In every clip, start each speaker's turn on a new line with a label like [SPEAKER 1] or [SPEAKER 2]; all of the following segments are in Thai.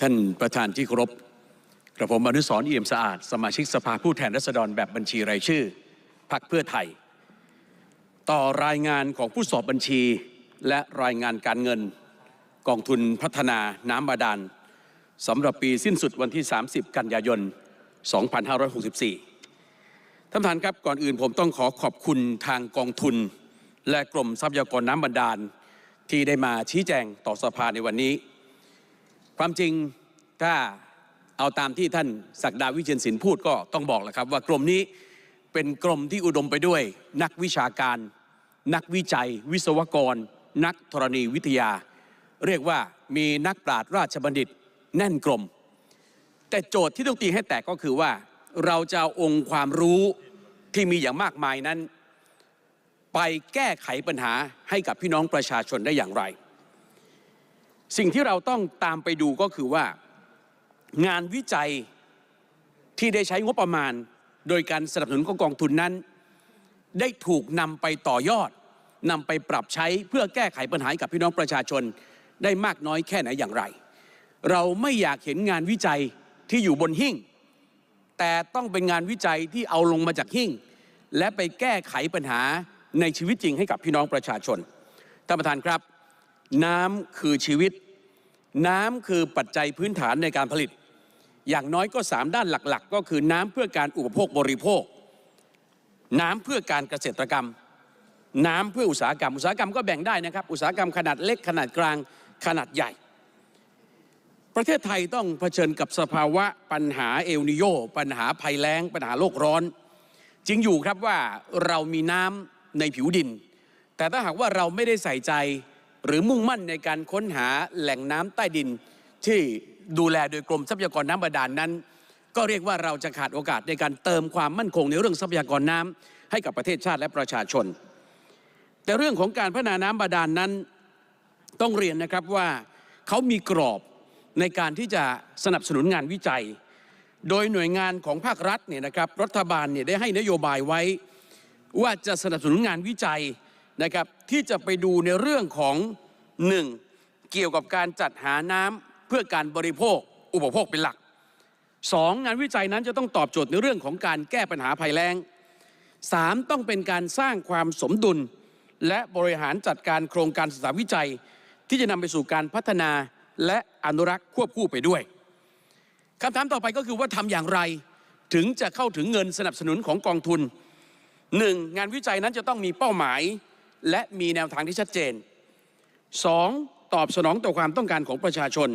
[SPEAKER 1] ท่านประธานที่เคารพกระผมอนุสรเอี่ยมสะอาด สมาชิกสภาผู้แทนรัษฎรแบบบัญชีรายชื่อพักเพื่อไทย ต่อรายงานของผู้สอบบัญชี และรายงานการเงิน กองทุนพัฒนาน้ำบาดาลสำหรับปีสิ้นสุดวันที่ 30 กันยายน 2564ท่านประธานครับก่อนอื่นผมต้องขอขอบคุณทางกองทุนและกรมทรัพยากรน้ำบาดาลที่ได้มาชี้แจงต่อสภาในวันนี้ความจริงถ้าเอาตามที่ท่านศักดาวิเชียนศิลป์พูดก็ต้องบอกแหละครับว่ากรมนี้เป็นกรมที่อุดมไปด้วย นักวิชาการ นักวิจัย วิศวกร นักธรณีวิทยา เรียกว่ามีนักปราชญ์ราชบัณฑิตแน่นกลม แต่โจทย์ที่ต้องตีให้แตกก็คือว่าเราจะเอาองค์ความรู้ที่มีอย่างมากมายนั้น ไปแก้ไขปัญหาให้กับพี่น้องประชาชนได้อย่างไรสิ่งที่เราต้องตามไปดูก็คือว่า งานวิจัยที่ได้ใช้งบประมาณ โดยการสนับสนุนของกองทุนนั้น ได้ถูกนำไปต่อยอดนำไปปรับใช้เพื่อแก้ไขปัญหากับพี่น้องประชาชนได้มากน้อยแค่ไหนอย่างไร เราไม่อยากเห็นงานวิจัยที่อยู่บนหิ้งแต่ต้องเป็นงานวิจัยที่เอาลงมาจากหิ้งและไปแก้ไขปัญหาในชีวิตจริงให้กับพี่น้องประชาชนท่านประธานครับ น้ำคือชีวิตน้ำคือปัจจัยพื้นฐานในการผลิต อย่างน้อยก็ 3 ด้านหลักๆ ก็คือน้ำเพื่อการอุปโภคบริโภค น้ำเพื่อการเกษตรกรรม น้ำเพื่ออุตสาหกรรม อุตสาหกรรมก็แบ่งได้นะครับ อุตสาหกรรมขนาดเล็กขนาดกลางขนาดใหญ่ ประเทศไทยต้องเผชิญกับสภาวะปัญหาเอลนิโย ปัญหาภัยแล้ง ปัญหาโลกร้อนจริงอยู่ครับว่าเรามีน้ำในผิวดิน แต่ถ้าหากว่าเราไม่ได้ใส่ใจหรือมุ่งมั่นในการค้นหาแหล่งน้ำใต้ดินที่ดูแลโดยกรมทรัพยากรน้ำบาดาลนนั้น ก็เรียกว่าเราจะขาดโอกาสในการเติมความมั่นคงในเรื่องทรัพยากรน้ำ ให้กับประเทศชาติและประชาชน แต่เรื่องของการพัฒนาน้ำบาดาลนนั้นต้องเรียนนะครับว่าเขามีกรอบในการที่จะสนับสนุนงานวิจัย โดยหน่วยงานของภาครัฐเนี่ยนะครับรัฐบาลเนี่ยได้ให้นโยบายไว้ว่าจะสนับสนุนงานวิจัยนะครับ ที่จะไปดูในเรื่องของ 1. เกี่ยวกับการจัดหาน้ำเพื่อการบริโภคอุปโภคเป็นหลัก 2. งานวิจัยนั้นจะต้องตอบโจทย์ในเรื่องของการแก้ปัญหาภัยแล้ง 3. ต้องเป็นการสร้างความสมดุล และบริหารจัดการโครงการศึกษาวิจัย ที่จะนำไปสู่การพัฒนาและอนุรักษ์ควบคู่ไปด้วยคำถามต่อไปก็คือว่าทำอย่างไรถึงจะเข้าถึงเงินสนับสนุนของกองทุน 1. งานวิจัยนั้นจะต้องมีเป้าหมายและมีแนวทางที่ชัดเจน 2. ตอบสนองต่อความต้องการของประชาชน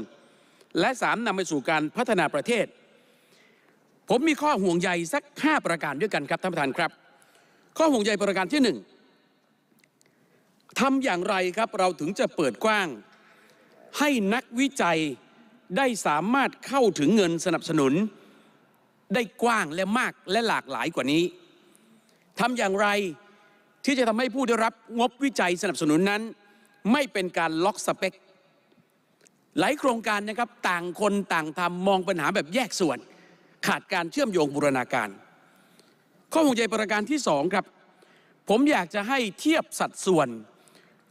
[SPEAKER 1] และ 3. นำไปสู่การพัฒนาประเทศ ผมมีข้อห่วงใยสัก 5 ประการด้วยกันครับ ท่านประธานครับ ข้อห่วงใยประการที่ 1ทำอย่างไรครับเราถึงจะเปิดกว้าง ให้นักวิจัยได้สามารถเข้าถึงเงินสนับสนุน ได้กว้างและมากและหลากหลายกว่านี้ทำอย่างไรที่จะทำให้ผู้ได้รับงบวิจัยสนับสนุนนั้น ไม่เป็นการล็อกสเปค หลายโครงการนะครับต่างคนต่างทำมองปัญหาแบบแยกส่วน ขาดการเชื่อมโยงบูรณาการ ข้อมูลใจประการที่ 2 ครับ ผมอยากจะให้เทียบสัดส่วน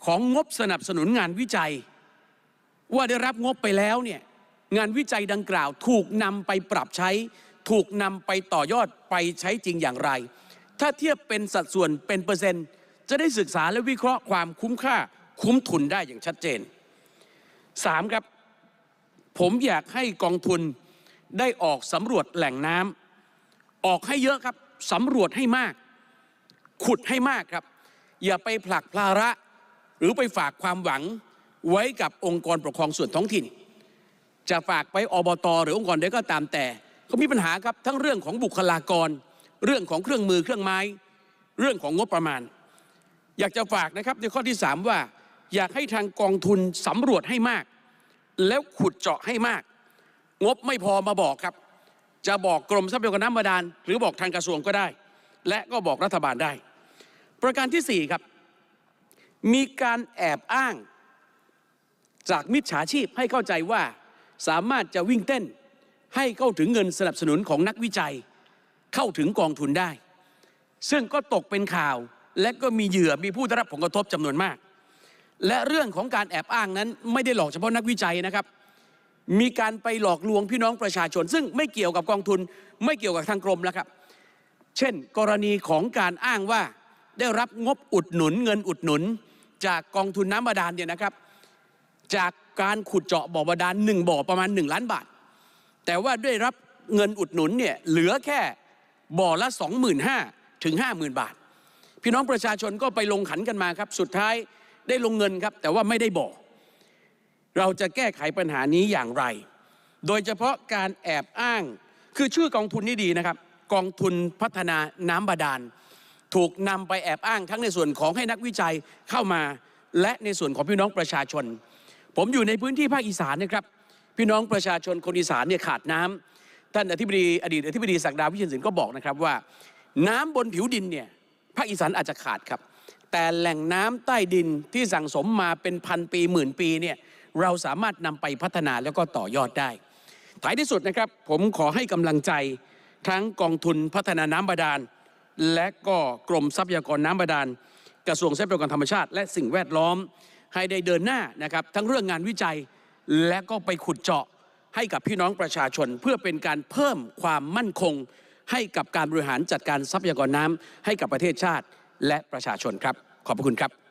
[SPEAKER 1] ของงบสนับสนุนงานวิจัย ว่าได้รับงบไปแล้วเนี่ยงานวิจัยดังกล่าวถูกนำไปปรับใช้ ถูกนำไปต่อยอดไปใช้จริงอย่างไรถ้าเทียบเป็นสัดส่วนเป็นเปอร์เซ็นต์ จะได้ศึกษาและวิเคราะห์ความคุ้มค่าคุ้มทุนได้อย่างชัดเจน 3. ครับผมอยากให้กองทุนได้ออกสำรวจแหล่งน้ำออกให้เยอะครับ สำรวจให้มากขุดให้มากครับ อย่าไปผลักภาระ หรือไปฝากความหวังไว้กับองค์กรปกครองส่วนท้องถิ่น จะฝากไปอบต หรือองค์กรใดก็ตามแต่เขามีปัญหาครับทั้งเรื่องของบุคลากรเรื่องของเครื่องมือเครื่องไม้ เรื่องของงบประมาณ อยากจะฝากนะครับในข้อที่ 3 ว่า อยากให้ทางกองทุนสำรวจให้มาก แล้วขุดเจาะให้มาก งบไม่พอมาบอกครับ จะบอกกรมทรัพยากรน้ำบาดาลหรือบอกทางกระทรวงก็ได้ และก็บอกรัฐบาลได้ ประการที่ 4 ครับ มีการแอบอ้างจากมิจฉาชีพให้เข้าใจว่าสามารถจะวิ่งเต้นให้เข้าถึงเงินสนับสนุนของนักวิจัยเข้าถึงกองทุนได้ ซึ่งก็ตกเป็นข่าว และก็มีเหยื่อมีผู้ได้รับผลกระทบจำนวนมาก และเรื่องของการแอบอ้างนั้น ไม่ได้หลอกเฉพาะนักวิจัยนะครับ มีการไปหลอกลวงพี่น้องประชาชน ซึ่งไม่เกี่ยวกับกองทุน ไม่เกี่ยวกับทางกรมแล้วครับ เช่น กรณีของการอ้างว่าได้รับงบอุดหนุนเงินอุดหนุนจากกองทุนน้ำบาดาลเนี่ยนะครับ จากการขุดเจาะบ่อบาดาลหนึ่งบ่อประมาณ 1 ล้านบาท แต่ว่าได้รับเงินอุดหนุนเนี่ยเหลือแค่บ่อละ 25,000 ถึง 50,000 บาท พี่น้องประชาชนก็ไปลงขันกันมาครับ สุดท้ายได้ลงเงินครับ แต่ว่าไม่ได้บ่อเราจะแก้ไขปัญหานี้อย่างไร โดยเฉพาะการแอบอ้างคือชื่อกองทุนนี่ดีนะครับ กองทุนพัฒนาน้ำบาดาล ถูกนำไปแอบอ้างทั้งในส่วนของให้นักวิจัยเข้ามา และในส่วนของพี่น้องประชาชน ผมอยู่ในพื้นที่ภาคอีสานนะครับ พี่น้องประชาชนคนอีสานเนี่ยขาดน้ำท่านอธิบดีอดีต อธิบดีศักดาวิเชียนศิลป์ก็บอกนะครับว่าน้ำบนผิวดินเนี่ยภาคอีสานอาจจะขาดครับ แต่แหล่งน้ำใต้ดินที่สั่งสมมาเป็นพันปีหมื่นปีเนี่ยเราสามารถนำไปพัฒนาแล้วก็ต่อยอดได้ท้ายที่สุดนะครับ ผมขอให้กำลังใจ ทั้งกองทุนพัฒนาน้ำบาดาล และก็กรมทรัพยากรน้ำบาดาลกระทรวงทรัพยากรธรรมชาติและสิ่งแวดล้อมให้ได้เดินหน้านะครับทั้งเรื่องงานวิจัยและก็ไปขุดเจาะให้กับพี่น้องประชาชนเพื่อเป็นการเพิ่มความมั่นคง ให้กับการบริหารจัดการทรัพยากรน้ำให้กับประเทศชาติและประชาชนครับ ขอบพระคุณครับ